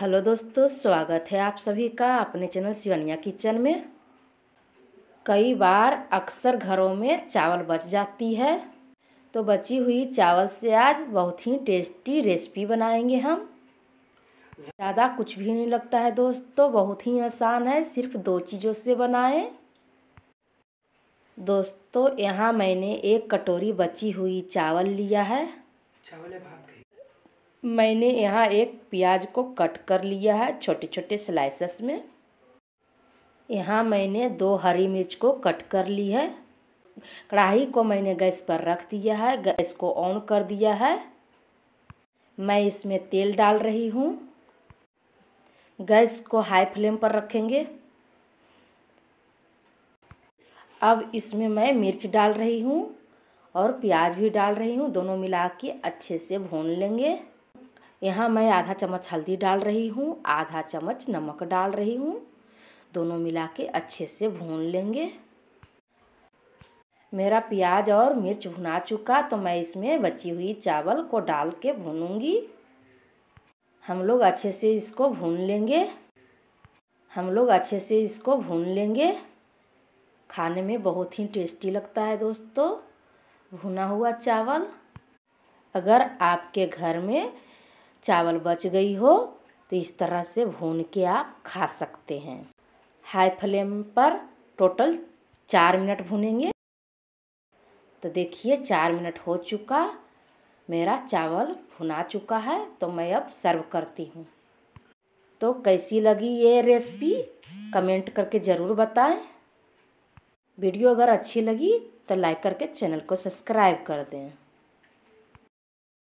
hello दोस्तों स्वागत है आप सभी का अपने चैनल शिवनिया किचन में कई बार अक्सर घरों में चावल बच जाती है तो बची हुई चावल से आज बहुत ही टेस्टी रेसिपी बनाएंगे हम ज़्यादा कुछ भी नहीं लगता है दोस्तों बहुत ही आसान है सिर्फ दो चीज़ों से बनाएं दोस्तों यहाँ मैंने एक कटोरी बची हुई चावल लिया है चावल मैंने यहाँ एक प्याज को कट कर लिया है छोटे छोटे स्लाइसेस में यहाँ मैंने दो हरी मिर्च को कट कर ली है कढ़ाई को मैंने गैस पर रख दिया है गैस को ऑन कर दिया है मैं इसमें तेल डाल रही हूँ गैस को हाई फ्लेम पर रखेंगे अब इसमें मैं मिर्च डाल रही हूँ और प्याज भी डाल रही हूँ दोनों मिला के अच्छे से भून लेंगे यहाँ मैं आधा चम्मच हल्दी डाल रही हूँ आधा चम्मच नमक डाल रही हूँ दोनों मिला के अच्छे से भून लेंगे मेरा प्याज और मिर्च भुना चुका तो मैं इसमें बची हुई चावल को डाल के भूनूंगी हम लोग अच्छे से इसको भून लेंगे हम लोग अच्छे से इसको भून लेंगे खाने में बहुत ही टेस्टी लगता है दोस्तों भुना हुआ चावल अगर आपके घर में चावल बच गई हो तो इस तरह से भून के आप खा सकते हैं हाई फ्लेम पर टोटल चार मिनट भूनेंगे तो देखिए चार मिनट हो चुका मेरा चावल भुना चुका है तो मैं अब सर्व करती हूँ तो कैसी लगी ये रेसिपी कमेंट करके ज़रूर बताएं वीडियो अगर अच्छी लगी तो लाइक करके चैनल को सब्सक्राइब कर दें